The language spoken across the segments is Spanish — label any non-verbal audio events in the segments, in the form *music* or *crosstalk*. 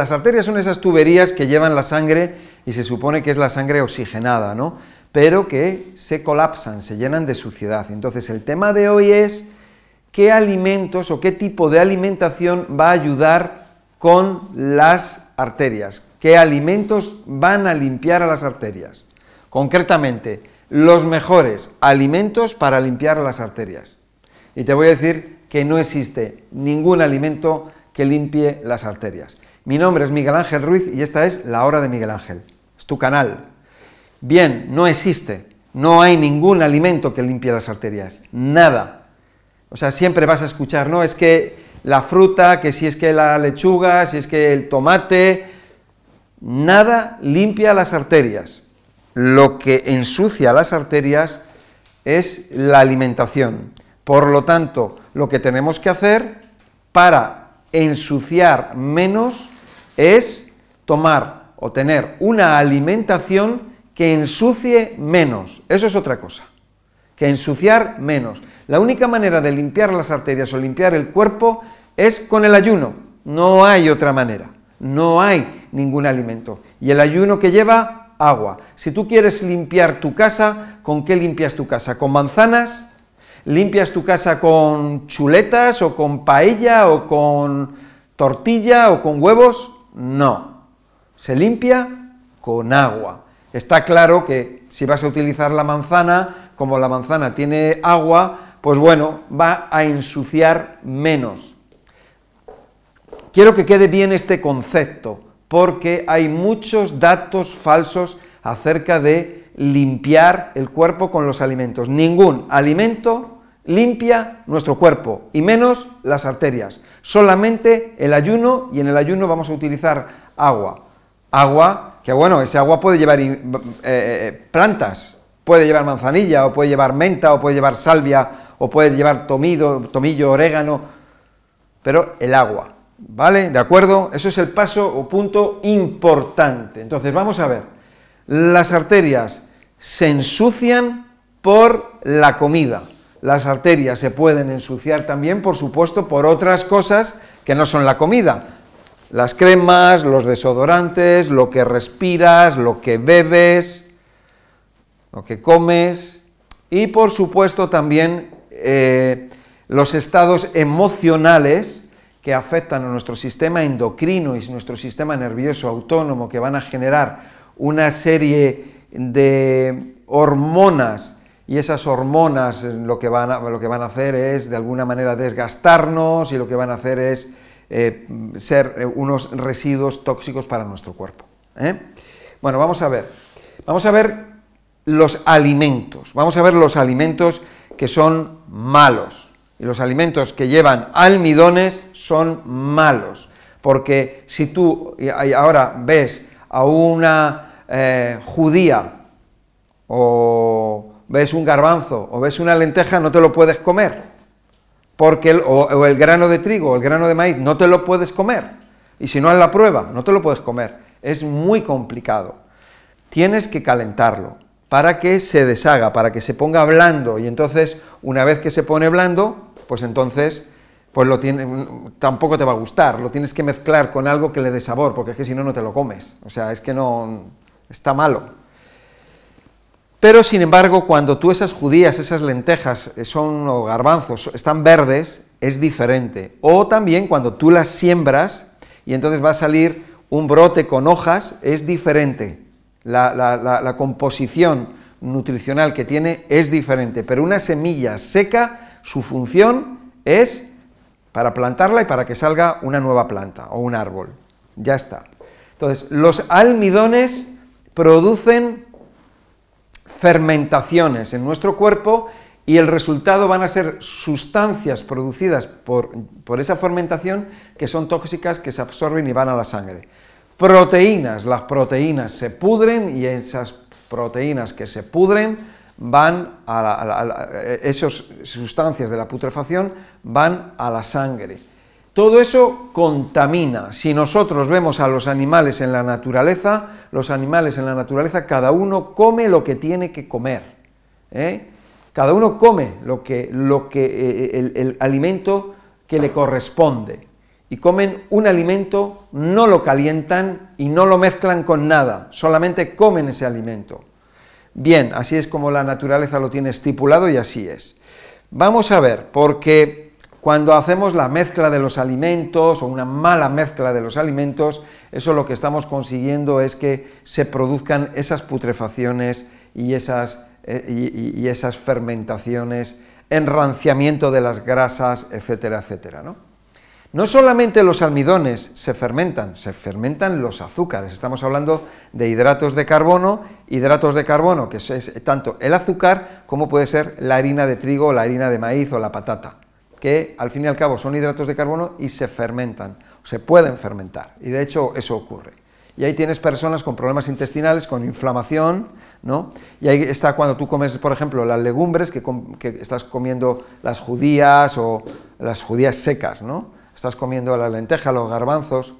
Las arterias son esas tuberías que llevan la sangre y se supone que es la sangre oxigenada, ¿no? Pero que se colapsan, se llenan de suciedad. Entonces el tema de hoy es qué alimentos o qué tipo de alimentación va a ayudar con las arterias, qué alimentos van a limpiar a las arterias. Concretamente, los mejores alimentos para limpiar las arterias. Y te voy a decir que no existe ningún alimento que limpie las arterias. Mi nombre es Miguel Ángel Ruiz y esta es La Hora de Miguel Ángel. Es tu canal. Bien, no existe. No hay ningún alimento que limpie las arterias. Nada. O sea, siempre vas a escuchar, no, es que la fruta, que si es que la lechuga, si es que el tomate, nada limpia las arterias. Lo que ensucia las arterias es la alimentación. Por lo tanto, lo que tenemos que hacer para ensuciar menos es tomar o tener una alimentación que ensucie menos. Eso es otra cosa. Que ensuciar menos. La única manera de limpiar las arterias o limpiar el cuerpo es con el ayuno. No hay otra manera. No hay ningún alimento. Y el ayuno que lleva agua. Si tú quieres limpiar tu casa, ¿con qué limpias tu casa? ¿Con manzanas? ¿Limpias tu casa con chuletas o con paella o con tortilla o con huevos? No. Se limpia con agua. Está claro que si vas a utilizar la manzana, como la manzana tiene agua, pues bueno, va a ensuciar menos. Quiero que quede bien este concepto, porque hay muchos datos falsos acerca de limpiar el cuerpo con los alimentos. Ningún alimento limpia nuestro cuerpo y menos las arterias. Solamente el ayuno y en el ayuno vamos a utilizar agua. Agua, que bueno, ese agua puede llevar eh, eh, plantas, puede llevar manzanilla o puede llevar menta o puede llevar salvia o puede llevar tomido, tomillo, orégano, pero el agua, ¿vale? ¿De acuerdo? Eso es el paso o punto importante. Entonces, vamos a ver. Las arterias se ensucian por la comida las arterias se pueden ensuciar también, por supuesto, por otras cosas que no son la comida. Las cremas, los desodorantes, lo que respiras, lo que bebes, lo que comes y por supuesto también eh, los estados emocionales que afectan a nuestro sistema endocrino y nuestro sistema nervioso autónomo que van a generar una serie de hormonas y esas hormonas eh, lo que, van a, lo que van a hacer es de alguna manera desgastarnos y lo que van a hacer es eh, ser eh, unos residuos tóxicos para nuestro cuerpo. Bueno, vamos a ver. Vamos a ver los alimentos. Vamos a ver los alimentos que son malos. Y los alimentos que llevan almidones son malos. Porque si tú ahora ves a una judía o ves un garbanzo o ves una lenteja, no te lo puedes comer. Porque el, o, el grano de trigo o el grano de maíz, no te lo puedes comer. Y si no es la prueba, no te lo puedes comer. Es muy complicado. Tienes que calentarlo para que se deshaga, para que se ponga blando. Y entonces, una vez que se pone blando, pues entonces pues lo tiene, tampoco te va a gustar, lo tienes que mezclar con algo que le dé sabor, porque es que si no, no te lo comes. O sea, es que no, está malo. Pero sin embargo, cuando tú esas judías, esas lentejas eh, son o garbanzos, están verdes, es diferente. O también cuando tú las siembras y entonces va a salir un brote con hojas, es diferente. La, la composición nutricional que tiene es diferente. Pero una semilla seca, su función es para plantarla y para que salga una nueva planta o un árbol. Ya está. Entonces, los almidones producen fermentaciones en nuestro cuerpo y el resultado van a ser sustancias producidas por, esa fermentación que son tóxicas, que se absorben y van a la sangre. Proteínas, las proteínas se pudren y esas proteínas que se pudren van a, esas sustancias de la putrefacción van a la sangre. Todo eso contamina. Si nosotros vemos a los animales en la naturaleza, los animales en la naturaleza, cada uno come lo que tiene que comer. ¿eh? Cada uno come lo que, lo que eh, eh, el, alimento que le corresponde. Y comen un alimento, no lo calientan y no lo mezclan con nada, solamente comen ese alimento. Bien, así es como la naturaleza lo tiene estipulado y así es. Vamos a ver, porque cuando hacemos la mezcla de los alimentos o una mala mezcla de los alimentos, eso lo que estamos consiguiendo es que se produzcan esas putrefacciones y esas, eh, y, esas fermentaciones, enranciamiento de las grasas, etcétera, etcétera. ¿no? solamente los almidones se fermentan, se fermentan los azúcares. Estamos hablando de hidratos de carbono, hidratos de carbono, que es tanto el azúcar como puede ser la harina de trigo, la harina de maíz o la patata que al fin y al cabo son hidratos de carbono y se fermentan, se pueden fermentar, y de hecho eso ocurre. Y ahí tienes personas con problemas intestinales, con inflamación, ¿no? Y ahí está cuando tú comes, por ejemplo, las legumbres, que, estás comiendo las judías o las judías secas, ¿no? Estás comiendo la lenteja, los garbanzos,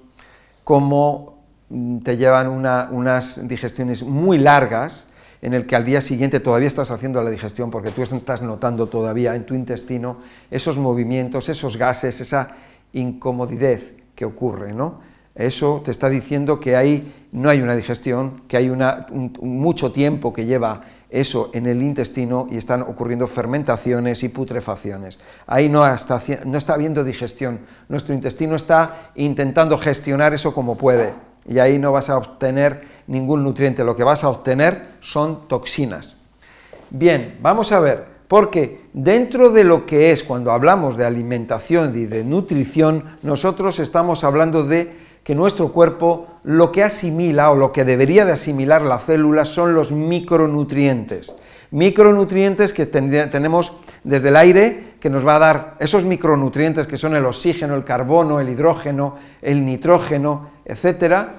como mm, te llevan unas digestiones muy largas en el que al día siguiente todavía estás haciendo la digestión porque tú estás notando todavía en tu intestino esos movimientos, esos gases, esa incomodidad que ocurre, ¿no? Eso te está diciendo que hay, no hay una digestión, que hay mucho tiempo que lleva eso en el intestino y están ocurriendo fermentaciones y putrefacciones. Ahí no, no está habiendo digestión. Nuestro intestino está intentando gestionar eso como puede y ahí no vas a obtener ningún nutriente, lo que vas a obtener son toxinas. Bien, vamos a ver, porque dentro de lo que es cuando hablamos de alimentación y de nutrición, nosotros estamos hablando de que nuestro cuerpo lo que asimila o lo que debería de asimilar la célula son los micronutrientes. Micronutrientes que tenemos desde el aire, que nos va a dar esos micronutrientes que son el oxígeno, el carbono, el hidrógeno, el nitrógeno, etcétera,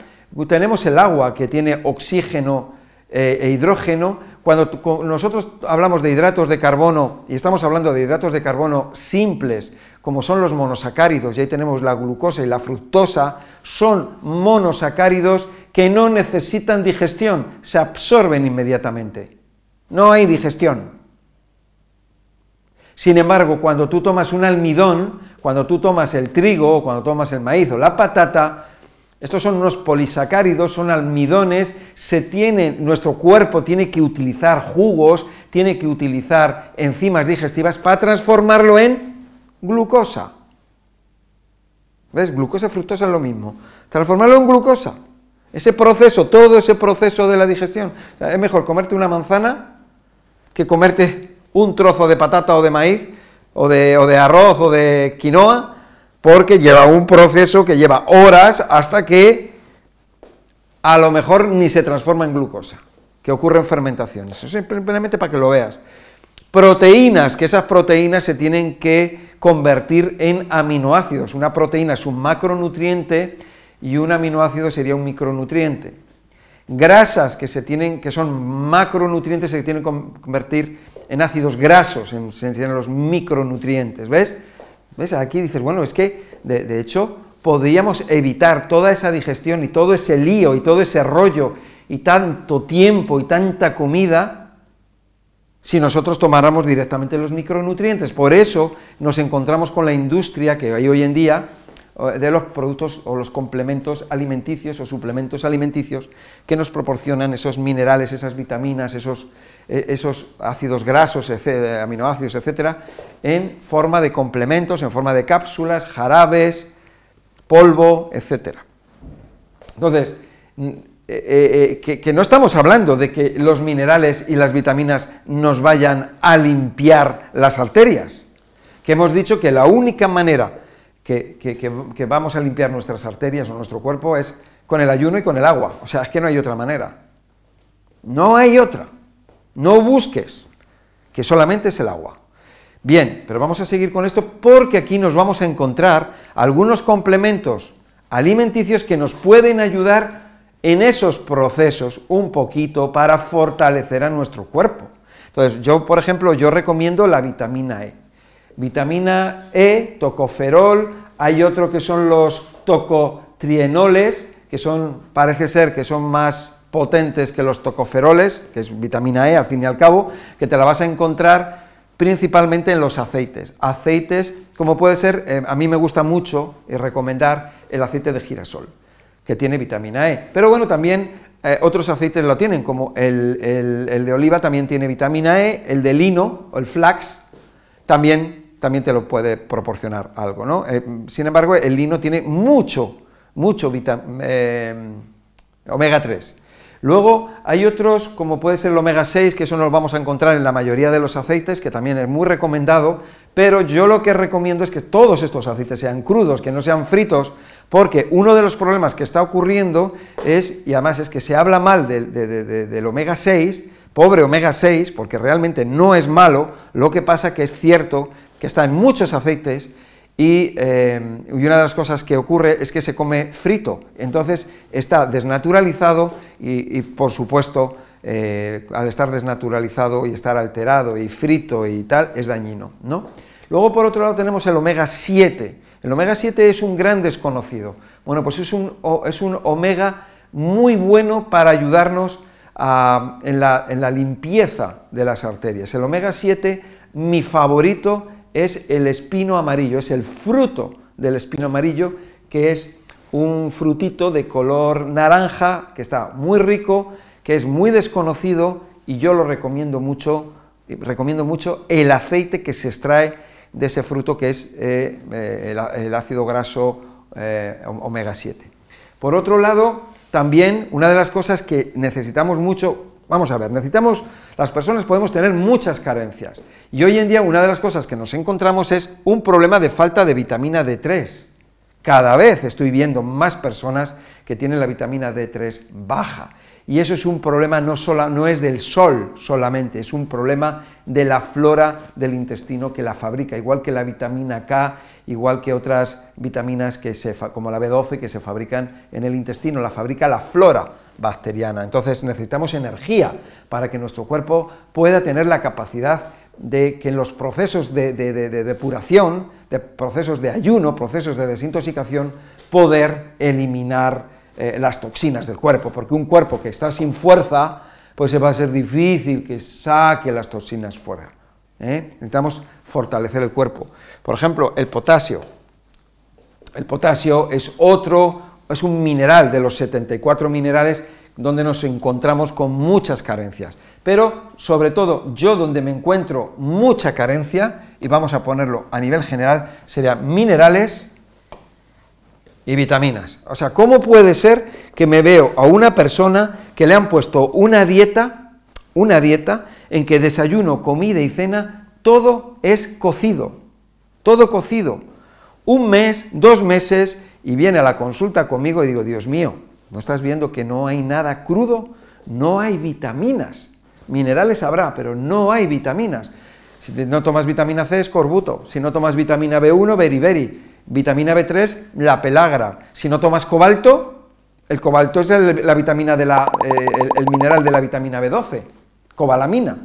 tenemos el agua que tiene oxígeno eh, e hidrógeno. Cuando nosotros hablamos de hidratos de carbono, y estamos hablando de hidratos de carbono simples, como son los monosacáridos, y ahí tenemos la glucosa y la fructosa, son monosacáridos que no necesitan digestión, se absorben inmediatamente. No hay digestión. Sin embargo, cuando tú tomas un almidón, cuando tú tomas el trigo, o cuando tomas el maíz o la patata, estos son unos polisacáridos, son almidones, se tiene, nuestro cuerpo tiene que utilizar jugos, tiene que utilizar enzimas digestivas para transformarlo en glucosa. ¿Ves? Glucosa, fructosa es lo mismo. Transformarlo en glucosa. Ese proceso, todo ese proceso de la digestión. es mejor comerte una manzana que comerte un trozo de patata o de maíz o de arroz o de quinoa porque lleva un proceso que lleva horas hasta que a lo mejor ni se transforma en glucosa, que ocurre en fermentaciones. Eso es simplemente para que lo veas. Proteínas, que esas proteínas se tienen que convertir en aminoácidos. Una proteína es un macronutriente y un aminoácido sería un micronutriente. Grasas que, se tienen, que son macronutrientes se tienen que convertir en ácidos grasos, se en los micronutrientes, ¿ves? ¿Ves? Aquí dices, bueno, es que de, de hecho podríamos evitar toda esa digestión y todo ese lío y todo ese rollo y tanto tiempo y tanta comida si nosotros tomáramos directamente los micronutrientes. Por eso nos encontramos con la industria que hay hoy en día de los productos o los complementos alimenticios o suplementos alimenticios que nos proporcionan esos minerales, esas vitaminas, esos, eh, esos ácidos grasos, aminoácidos, etcétera, en forma de complementos, en forma de cápsulas, jarabes, polvo, etcétera. Entonces, mm, eh, eh, que, que no estamos hablando de que los minerales y las vitaminas nos vayan a limpiar las arterias, que hemos dicho que la única manera que, vamos a limpiar nuestras arterias o nuestro cuerpo es con el ayuno y con el agua. O sea, es que no hay otra manera. No hay otra. No busques, que solamente es el agua. Bien, pero vamos a seguir con esto porque aquí nos vamos a encontrar algunos complementos alimenticios que nos pueden ayudar en esos procesos un poquito para fortalecer a nuestro cuerpo. Entonces, yo, por ejemplo, yo recomiendo la vitamina E vitamina E, tocoferol, hay otro que son los tocotrienoles, que son, parece ser que son más potentes que los tocoferoles, que es vitamina E al fin y al cabo, que te la vas a encontrar principalmente en los aceites. Aceites, como puede ser, eh, a mí me gusta mucho y eh, recomendar el aceite de girasol, que tiene vitamina E. Pero bueno, también eh, otros aceites lo tienen, como el, el de oliva también tiene vitamina E, el de lino o el flax también también te lo puede proporcionar algo. ¿no? Eh, sin embargo, el lino tiene mucho, mucho eh, omega 3. Luego hay otros, como puede ser el omega 6, que eso nos vamos a encontrar en la mayoría de los aceites, que también es muy recomendado, pero yo lo que recomiendo es que todos estos aceites sean crudos, que no sean fritos, porque uno de los problemas que está ocurriendo es, y además es que se habla mal del omega 6, pobre omega 6, porque realmente no es malo, lo que pasa que es cierto está en muchos aceites eh, y, una de las cosas que ocurre es que se come frito, entonces está desnaturalizado y, por supuesto, eh, al estar desnaturalizado y estar alterado y frito y tal, es dañino. ¿no? Luego, por otro lado, tenemos el omega 7. El omega 7 es un gran desconocido. Bueno, pues es un, omega muy bueno para ayudarnos ah, en, la, en la limpieza de las arterias. El omega 7, mi favorito, es el espino amarillo, es el fruto del espino amarillo, que es un frutito de color naranja, que está muy rico, que es muy desconocido y yo lo recomiendo mucho, recomiendo mucho el aceite que se extrae de ese fruto que es eh, eh, el, ácido graso eh, omega 7. Por otro lado, también una de las cosas que necesitamos mucho Vamos a ver, necesitamos, las personas podemos tener muchas carencias. Y hoy en día una de las cosas que nos encontramos es un problema de falta de vitamina D3. Cada vez estoy viendo más personas que tienen la vitamina D3 baja. Y eso es un problema no, no es del sol solamente, es un problema de la flora del intestino que la fabrica, igual que la vitamina K, igual que otras vitaminas que se, como la B12 que se fabrican en el intestino, la fabrica la flora bacteriana. Entonces necesitamos energía para que nuestro cuerpo pueda tener la capacidad de que en los procesos de, depuración, de procesos de ayuno, procesos de desintoxicación, poder eliminar eh, las toxinas del cuerpo, porque un cuerpo que está sin fuerza, pues va a ser difícil que saque las toxinas fuera. ¿eh? Necesitamos fortalecer el cuerpo. Por ejemplo, el potasio. El potasio es otro es un mineral de los 74 minerales donde nos encontramos con muchas carencias. Pero sobre todo yo donde me encuentro mucha carencia, y vamos a ponerlo a nivel general, serían minerales y vitaminas. O sea, ¿cómo puede ser que me veo a una persona que le han puesto una dieta, una dieta en que desayuno, comida y cena, todo es cocido, todo cocido? Un mes, dos meses, y viene a la consulta conmigo y digo, Dios mío, ¿no estás viendo que no hay nada crudo? No hay vitaminas. Minerales habrá, pero no hay vitaminas. Si no tomas vitamina C es corbuto, si no tomas vitamina B1, beriberi, vitamina B3, la pelagra, si no tomas cobalto, el cobalto es el, la vitamina de eh, el, mineral de la vitamina B12, cobalamina.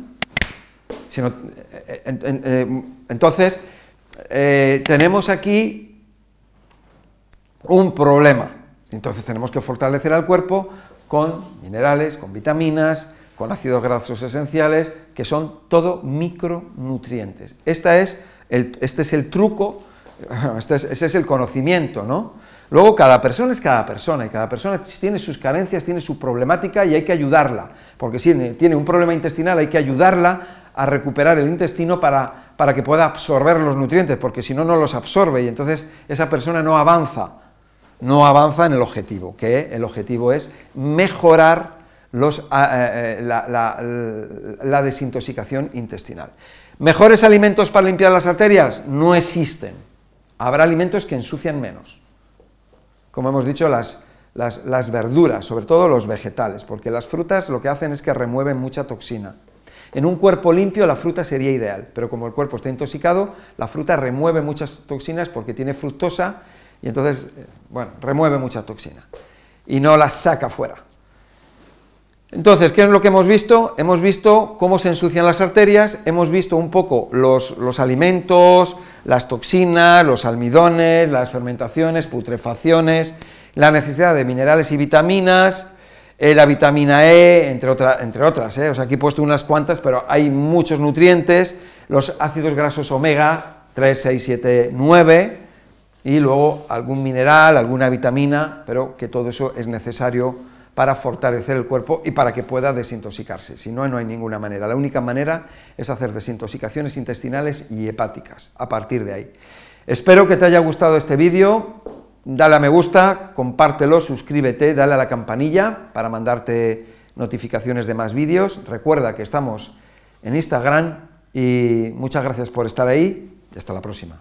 Eh, eh, entonces, tenemos aquí un problema. Entonces tenemos que fortalecer al cuerpo con minerales, con vitaminas, con ácidos grasos esenciales, que son todo micronutrientes. Esta es el, este es el truco, *laughs* este es, ese es el conocimiento, ¿no? Luego cada persona es cada persona y cada persona tiene sus carencias, tiene su problemática y hay que ayudarla, porque si tiene un problema intestinal hay que ayudarla a recuperar el intestino para que pueda absorber los nutrientes, porque si no, no los absorbe y entonces esa persona no avanza, no avanza en el objetivo, que el objetivo es mejorar eh, eh, la, desintoxicación intestinal. ¿Mejores alimentos para limpiar las arterias? No existen. Habrá alimentos que ensucian menos. Como hemos dicho, las, las, verduras, sobre todo los vegetales, porque las frutas lo que hacen es que remueven mucha toxina. En un cuerpo limpio la fruta sería ideal, pero como el cuerpo está intoxicado, la fruta remueve muchas toxinas porque tiene fructosa y entonces, eh, bueno, remueve mucha toxina y no la saca fuera. Entonces, ¿qué es lo que hemos visto? Hemos visto cómo se ensucian las arterias, hemos visto un poco los, alimentos, las toxinas, los almidones, las fermentaciones, putrefacciones, la necesidad de minerales y vitaminas, eh, la vitamina E, entre, entre otras. Eh. aquí he puesto unas cuantas, pero hay muchos nutrientes, los ácidos grasos omega 3, 6, 7, 9, y luego algún mineral, alguna vitamina, pero que todo eso es necesario para fortalecer el cuerpo y para que pueda desintoxicarse. Si no, no hay ninguna manera. La única manera es hacer desintoxicaciones intestinales y hepáticas a partir de ahí. Espero que te haya gustado este vídeo. Dale a me gusta, compártelo, suscríbete, dale a la campanilla para mandarte notificaciones de más vídeos. Recuerda que estamos en Instagram y muchas gracias por estar ahí y hasta la próxima.